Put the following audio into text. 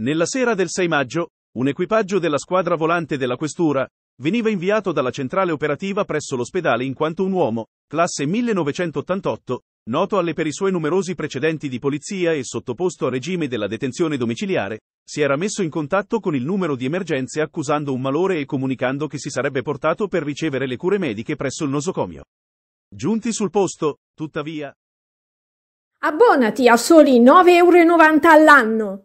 Nella sera del 6 maggio, un equipaggio della squadra volante della questura veniva inviato dalla centrale operativa presso l'ospedale in quanto un uomo, classe 1988, noto alle per i suoi numerosi precedenti di polizia e sottoposto a regime della detenzione domiciliare, si era messo in contatto con il numero di emergenze accusando un malore e comunicando che si sarebbe portato per ricevere le cure mediche presso il nosocomio. Giunti sul posto, tuttavia. Abbonati a soli 9,90 euro all'anno.